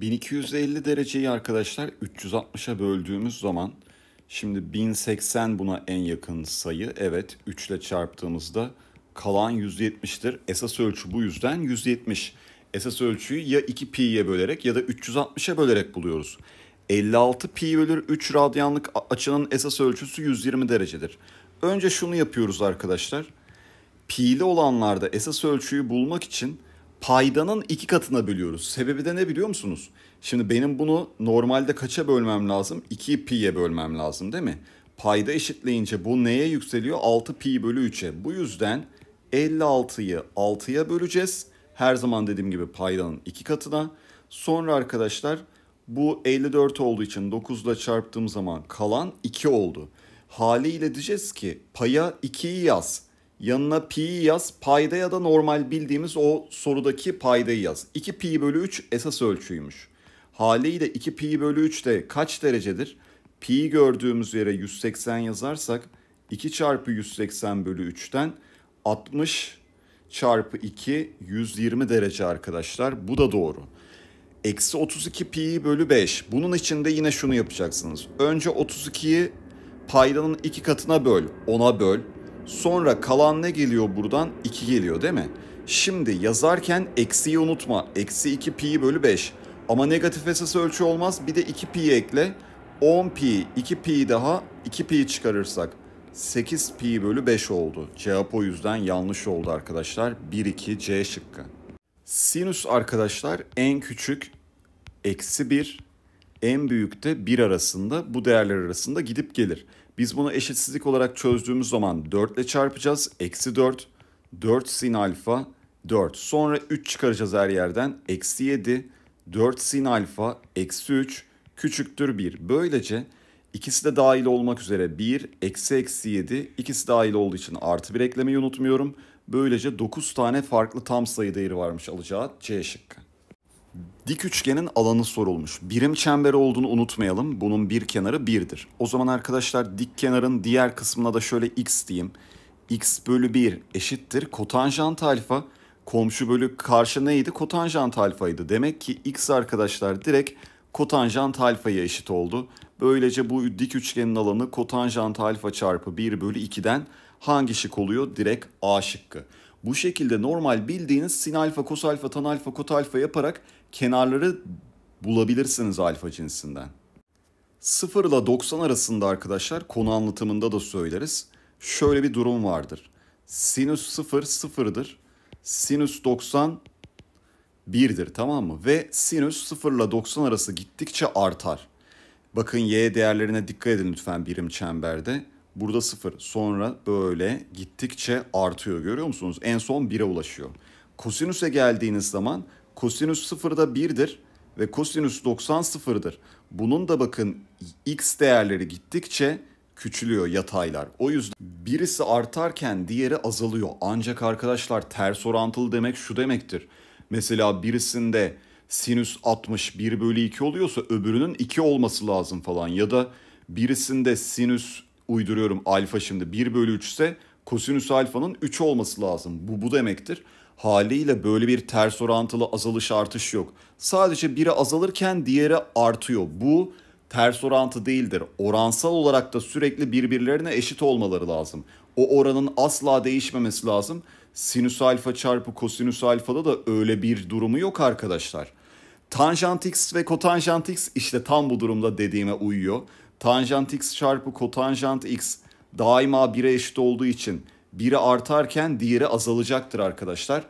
1250 dereceyi arkadaşlar 360'a böldüğümüz zaman şimdi 1080 buna en yakın sayı. Evet 3 ile çarptığımızda kalan 170'tir. Esas ölçü bu yüzden 170. Esas ölçüyü ya 2 pi'ye bölerek ya da 360'a bölerek buluyoruz. 56 pi bölür 3 radyanlık açının esas ölçüsü 120 derecedir. Önce şunu yapıyoruz arkadaşlar. Pi'li olanlarda esas ölçüyü bulmak için paydanın iki katına bölüyoruz. Sebebi de ne biliyor musunuz? Şimdi benim bunu normalde kaça bölmem lazım? 2 pi'ye bölmem lazım değil mi? Payda eşitleyince bu neye yükseliyor? 6 pi bölü 3'e. Bu yüzden 56'yı 6'ya böleceğiz. Her zaman dediğim gibi paydanın iki katına. Sonra arkadaşlar bu 54 olduğu için 9 ile çarptığım zaman kalan 2 oldu. Haliyle diyeceğiz ki paya 2'yi yaz. Yanına pi'yi yaz. Payda ya da normal bildiğimiz o sorudaki paydayı yaz. 2 pi bölü 3 esas ölçüymüş. Haliyle 2 pi bölü 3 de kaç derecedir? Pi'yi gördüğümüz yere 180 yazarsak 2 çarpı 180 bölü 3'ten 60 çarpı 2 120 derece arkadaşlar. Bu da doğru. Eksi 32 pi bölü 5. Bunun için de yine şunu yapacaksınız. Önce 32'yi paydanın iki katına böl. 10'a böl. Sonra kalan ne geliyor buradan? 2 geliyor değil mi? Şimdi yazarken eksiyi unutma. Eksi 2 pi bölü 5. Ama negatif esas ölçü olmaz. Bir de 2 pi ekle. 10 pi, 2 pi daha, 2 pi çıkarırsak 8 pi bölü 5 oldu. Cevap o yüzden yanlış oldu arkadaşlar. 1, 2, C şıkkı. Sinüs arkadaşlar en küçük eksi 1, en büyük de 1 arasında bu değerler arasında gidip gelir. Biz bunu eşitsizlik olarak çözdüğümüz zaman 4 ile çarpacağız. Eksi 4, 4 sin alfa, 4. Sonra 3 çıkaracağız her yerden. Eksi 7, 4 sin alfa, eksi 3, küçüktür 1. Böylece ikisi de dahil olmak üzere 1, eksi eksi 7, ikisi dahil olduğu için artı 1 eklemeyi unutmuyorum. Böylece 9 tane farklı tam sayı değeri varmış alacağı C şıkkı. Dik üçgenin alanı sorulmuş. Birim çemberi olduğunu unutmayalım. Bunun bir kenarı 1'dir. O zaman arkadaşlar dik kenarın diğer kısmına da şöyle x diyeyim. x bölü 1 eşittir. Kotanjant alfa komşu bölü karşı neydi? Kotanjant alfaydı. Demek ki x arkadaşlar direkt kotanjant alfaya eşit oldu. Böylece bu dik üçgenin alanı kotanjant alfa çarpı 1 bölü 2'den hangi şık oluyor? Direkt A şıkkı. Bu şekilde normal bildiğiniz sin alfa, kos alfa, tan alfa, kot alfa yaparak kenarları bulabilirsiniz alfa cinsinden. 0 ile 90 arasında arkadaşlar konu anlatımında da söyleriz. Şöyle bir durum vardır. Sinüs 0 0'dır Sinüs 90 1'dir tamam mı? Ve sinüs 0 ile 90 arası gittikçe artar. Bakın y değerlerine dikkat edin lütfen birim çemberde. Burada sıfır. Sonra böyle gittikçe artıyor görüyor musunuz? En son 1'e ulaşıyor. Kosinüse geldiğiniz zaman kosinüs sıfırda 1'dir ve kosinüs 90 sıfırdır. Bunun da bakın x değerleri gittikçe küçülüyor yataylar. O yüzden birisi artarken diğeri azalıyor. Ancak arkadaşlar ters orantılı demek şu demektir. Mesela birisinde sinüs 60 1 bölü 2 oluyorsa öbürünün 2 olması lazım falan. Ya da birisinde sinüs uyduruyorum alfa şimdi 1 bölü 3 ise kosinüs alfanın 3 olması lazım. Bu bu demektir. Haliyle böyle bir ters orantılı azalış artış yok. Sadece biri azalırken diğeri artıyor. Bu ters orantı değildir. Oransal olarak da sürekli birbirlerine eşit olmaları lazım. O oranın asla değişmemesi lazım. Sinüs alfa çarpı kosinüs alfada da öyle bir durumu yok arkadaşlar. Tanjant x ve kotanjant x işte tam bu durumda dediğime uyuyor tanjant x çarpı kotanjant x daima 1'e eşit olduğu için biri artarken diğeri azalacaktır arkadaşlar.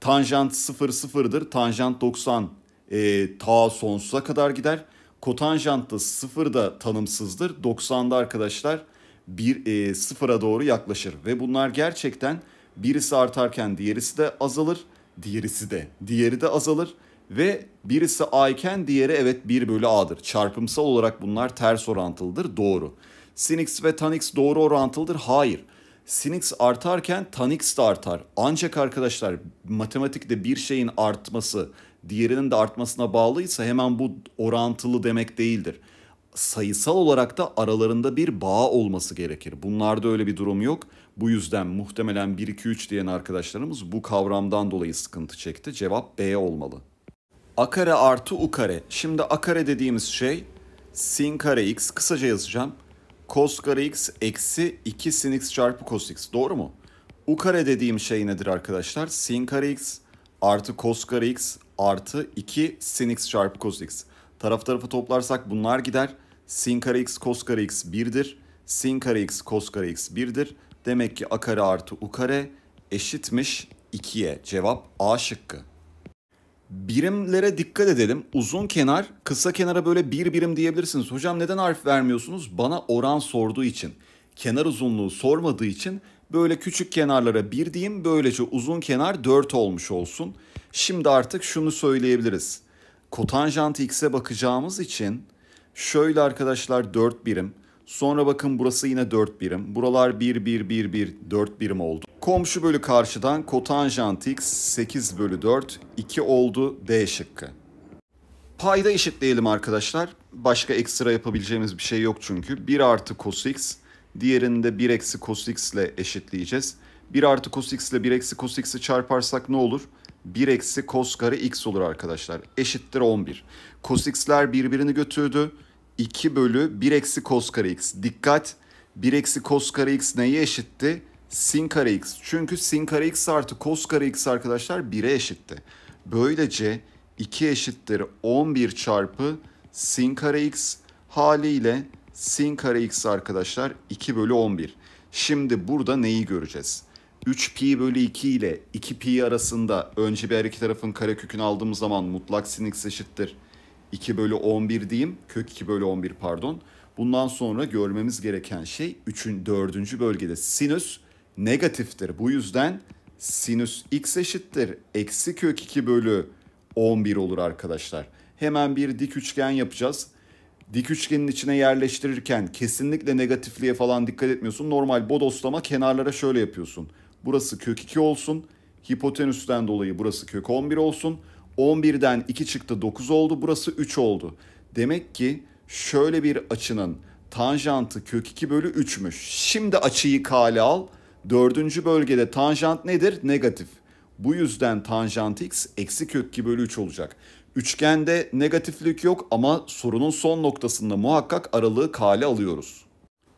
Tanjant 0 0'dır. Tanjant 90 e, ta sonsuza kadar gider. Kotanjant da 0 da tanımsızdır. 90'da arkadaşlar bir e, sıfıra doğru yaklaşır ve bunlar gerçekten birisi artarken diğerisi de azalır, diğerisi de, diğeri de azalır ve birisi a iken diğeri evet 1 bölü a'dır. Çarpımsal olarak bunlar ters orantılıdır doğru. Sin x ve tan x doğru orantılıdır hayır. Sin x artarken tan x de artar. Ancak arkadaşlar matematikte bir şeyin artması diğerinin de artmasına bağlıysa hemen bu orantılı demek değildir. Sayısal olarak da aralarında bir bağ olması gerekir. Bunlarda öyle bir durum yok. Bu yüzden muhtemelen 1 2 3 diyen arkadaşlarımız bu kavramdan dolayı sıkıntı çekti. Cevap B olmalı a kare artı u kare. Şimdi a kare dediğimiz şey sin kare x kısaca yazacağım. Cos kare x eksi 2 sin x çarpı cos x. Doğru mu? U kare dediğim şey nedir arkadaşlar? Sin kare x artı cos kare x artı 2 sin x çarpı cos x. Taraf tarafa toplarsak bunlar gider. Sin kare x cos kare x 1'dir. Sin kare x cos kare x 1'dir. Demek ki a kare artı u kare eşitmiş 2'ye. Cevap A şıkkı birimlere dikkat edelim. Uzun kenar, kısa kenara böyle bir birim diyebilirsiniz. Hocam neden harf vermiyorsunuz? Bana oran sorduğu için. Kenar uzunluğu sormadığı için böyle küçük kenarlara bir diyeyim. Böylece uzun kenar 4 olmuş olsun. Şimdi artık şunu söyleyebiliriz. Kotanjant x'e bakacağımız için şöyle arkadaşlar 4 birim. Sonra bakın burası yine 4 birim. Buralar 1, 1, 1, 1, 4 birim oldu. Komşu bölü karşıdan kotanjant x 8 bölü 4, 2 oldu D şıkkı. Payda eşitleyelim arkadaşlar. Başka ekstra yapabileceğimiz bir şey yok çünkü. 1 artı cos x, diğerinde de 1 eksi cos x ile eşitleyeceğiz. 1 artı cos x ile 1 eksi cos x'i çarparsak ne olur? 1 eksi cos kare x olur arkadaşlar. Eşittir 11. Cos x'ler birbirini götürdü. 2 bölü 1 eksi cos kare x. Dikkat 1 eksi cos kare x neye eşitti? Sin kare x. Çünkü sin kare x artı cos kare x arkadaşlar 1'e eşitti. Böylece 2 eşittir 11 çarpı sin kare x haliyle sin kare x arkadaşlar 2 bölü 11. Şimdi burada neyi göreceğiz? 3 pi bölü 2 ile 2 pi arasında önce bir her iki tarafın kare kökünü aldığımız zaman mutlak sin x eşittir 2 bölü 11 diyeyim. Kök 2 bölü 11 pardon. Bundan sonra görmemiz gereken şey 3. 4. bölgede sinüs negatiftir. Bu yüzden sinüs x eşittir. Eksi kök 2 bölü 11 olur arkadaşlar. Hemen bir dik üçgen yapacağız. Dik üçgenin içine yerleştirirken kesinlikle negatifliğe falan dikkat etmiyorsun. Normal bodoslama kenarlara şöyle yapıyorsun. Burası kök 2 olsun. Hipotenüsten dolayı burası kök 11 olsun. 11'den 2 çıktı 9 oldu burası 3 oldu. Demek ki şöyle bir açının tanjantı kök 2 bölü 3'müş. Şimdi açıyı kale al. Dördüncü bölgede tanjant nedir? Negatif. Bu yüzden tanjant x eksi kök 2 bölü 3 olacak. Üçgende negatiflik yok ama sorunun son noktasında muhakkak aralığı kale alıyoruz.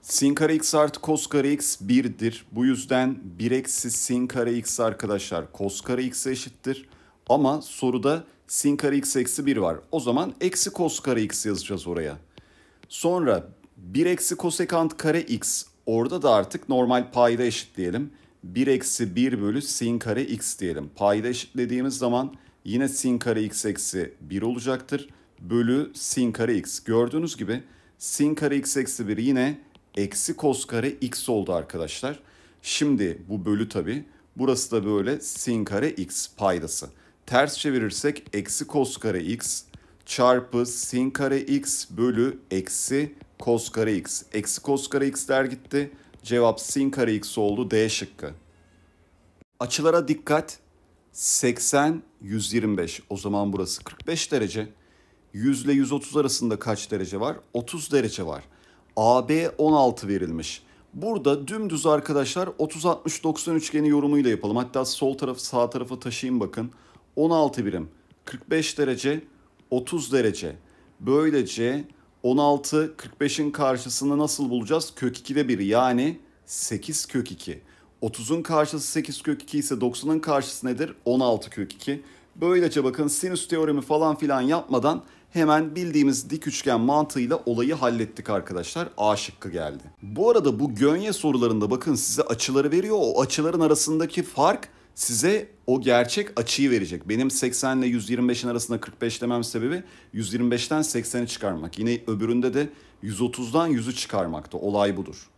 Sin kare x artı kos kare x 1'dir. Bu yüzden 1 eksi sin kare x arkadaşlar kos kare x'e eşittir. Ama soruda sin kare x eksi 1 var. O zaman eksi kos kare x yazacağız oraya. Sonra 1 eksi kosekant kare x orada da artık normal payda eşit diyelim. 1 eksi 1 bölü sin kare x diyelim. Payda eşitlediğimiz zaman yine sin kare x eksi 1 olacaktır. Bölü sin kare x. Gördüğünüz gibi sin kare x eksi 1 yine eksi kos kare x oldu arkadaşlar. Şimdi bu bölü tabi. Burası da böyle sin kare x paydası ters çevirirsek eksi kos kare x çarpı sin kare x bölü eksi kos kare x. Eksi kos kare x'ler gitti. Cevap sin kare x oldu D şıkkı. Açılara dikkat. 80, 125. O zaman burası 45 derece. 100 ile 130 arasında kaç derece var? 30 derece var. AB 16 verilmiş. Burada dümdüz arkadaşlar 30-60-90 üçgeni yorumuyla yapalım. Hatta sol tarafı sağ tarafa taşıyayım bakın. 16 birim, 45 derece, 30 derece. Böylece 16 45'in karşısını nasıl bulacağız? Kök 2'de 1 yani 8 kök 2. 30'un karşısı 8 kök 2 ise 90'ın karşısı nedir? 16 kök 2. Böylece bakın sinüs teoremi falan filan yapmadan hemen bildiğimiz dik üçgen mantığıyla olayı hallettik arkadaşlar. A şıkkı geldi. Bu arada bu gönye sorularında bakın size açıları veriyor. O açıların arasındaki fark size o gerçek açıyı verecek. Benim 80 ile 125'in arasında 45 demem sebebi 125'ten 80'i çıkarmak. Yine öbüründe de 130'dan 100'ü çıkarmakta. Olay budur.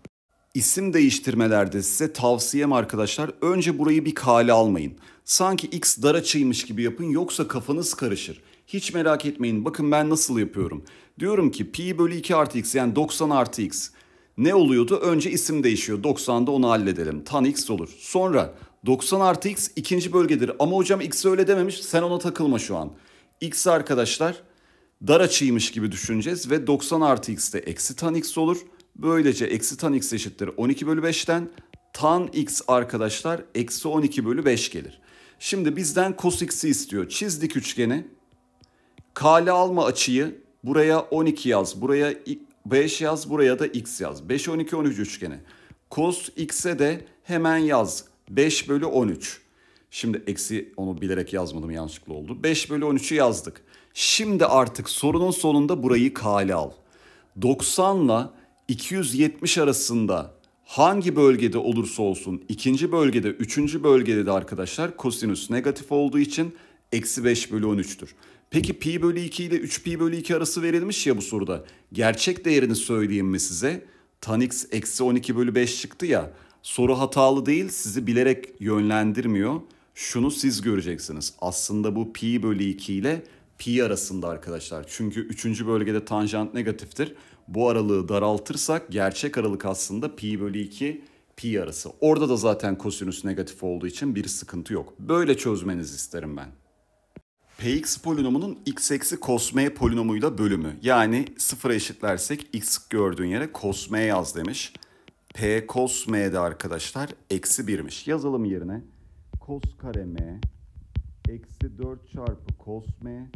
İsim değiştirmelerde size tavsiyem arkadaşlar önce burayı bir kale almayın. Sanki X dar açıymış gibi yapın yoksa kafanız karışır. Hiç merak etmeyin bakın ben nasıl yapıyorum. Diyorum ki pi bölü 2 artı x yani 90 artı x. Ne oluyordu? Önce isim değişiyor. 90'da onu halledelim. Tan x olur. Sonra 90 artı x ikinci bölgedir. Ama hocam x öyle dememiş. Sen ona takılma şu an. X arkadaşlar dar açıymış gibi düşüneceğiz ve 90 artı x de eksi tan x olur. Böylece eksi tan x eşittir 12 bölü 5'ten tan x arkadaşlar eksi 12 bölü 5 gelir. Şimdi bizden cos x'i istiyor. Çizdik üçgeni. Kale alma açıyı buraya 12 yaz, buraya 5 yaz, buraya da x yaz. 5, 12, 13 üçgeni. Cos x'e de hemen yaz. 5 bölü 13. Şimdi eksi onu bilerek yazmadım yanlışlıkla oldu. 5 bölü 13'ü yazdık. Şimdi artık sorunun sonunda burayı kale al. 90 ile 270 arasında hangi bölgede olursa olsun ikinci bölgede üçüncü bölgede de arkadaşlar kosinüs negatif olduğu için eksi 5 bölü 13'tür. Peki pi bölü 2 ile 3 pi bölü 2 arası verilmiş ya bu soruda. Gerçek değerini söyleyeyim mi size? Tan x eksi 12 bölü 5 çıktı ya soru hatalı değil sizi bilerek yönlendirmiyor. Şunu siz göreceksiniz. Aslında bu pi bölü 2 ile pi arasında arkadaşlar. Çünkü üçüncü bölgede tanjant negatiftir. Bu aralığı daraltırsak gerçek aralık aslında pi bölü 2 pi arası. Orada da zaten kosinüs negatif olduğu için bir sıkıntı yok. Böyle çözmenizi isterim ben. Px polinomunun x eksi cos m polinomuyla bölümü. Yani sıfıra eşitlersek x gördüğün yere cos m yaz demiş. P cos m'de arkadaşlar eksi 1'miş. Yazalım yerine. Cos kare m eksi 4 çarpı cos m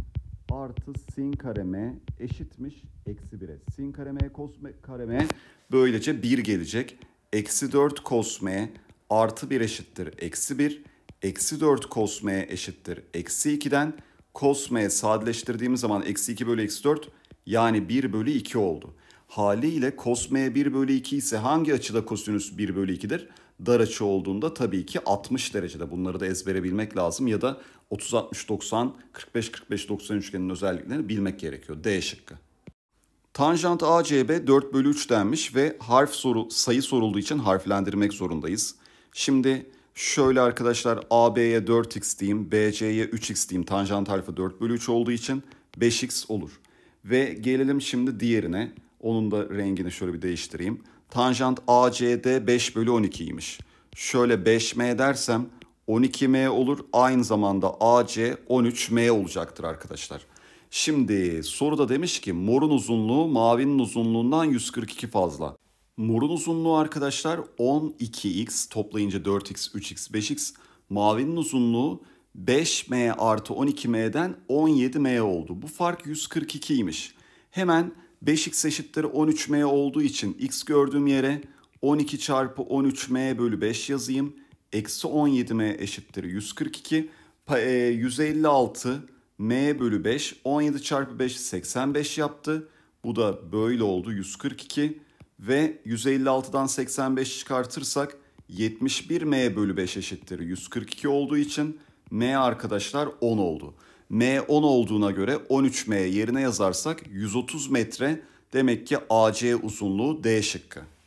artı sin kare m eşitmiş eksi 1'e. Sin kare m cos m kare m böylece 1 gelecek. Eksi 4 cos m artı 1 eşittir eksi 1. Eksi 4 cos m eşittir eksi 2'den cos m sadeleştirdiğimiz zaman eksi 2 bölü eksi 4 yani 1 bölü 2 oldu haliyle cos m 1 bölü 2 ise hangi açıda kosinüs 1 bölü 2'dir? Dar açı olduğunda tabii ki 60 derecede. Bunları da ezbere bilmek lazım ya da 30 60 90 45 45 90 üçgenin özelliklerini bilmek gerekiyor. D şıkkı. Tanjant ACB 4 bölü 3 denmiş ve harf soru sayı sorulduğu için harflendirmek zorundayız. Şimdi şöyle arkadaşlar AB'ye 4x diyeyim, BC'ye 3x diyeyim. Tanjant harfi 4 bölü 3 olduğu için 5x olur. Ve gelelim şimdi diğerine. Onun da rengini şöyle bir değiştireyim. Tanjant ACD 5 bölü 12'ymiş. Şöyle 5M dersem 12M olur. Aynı zamanda AC 13M olacaktır arkadaşlar. Şimdi soruda demiş ki morun uzunluğu mavinin uzunluğundan 142 fazla. Morun uzunluğu arkadaşlar 12x toplayınca 4x, 3x, 5x. Mavinin uzunluğu 5m artı 12m'den 17m oldu. Bu fark 142'ymiş. Hemen 5x eşittir 13m olduğu için x gördüğüm yere 12 çarpı 13m bölü 5 yazayım. Eksi 17m eşittir 142. Pa, e, 156 m bölü 5 17 çarpı 5 85 yaptı. Bu da böyle oldu 142 ve 156'dan 85 çıkartırsak 71 m bölü 5 eşittir 142 olduğu için m arkadaşlar 10 oldu. M 10 olduğuna göre 13M yerine yazarsak 130 metre demek ki AC uzunluğu D şıkkı.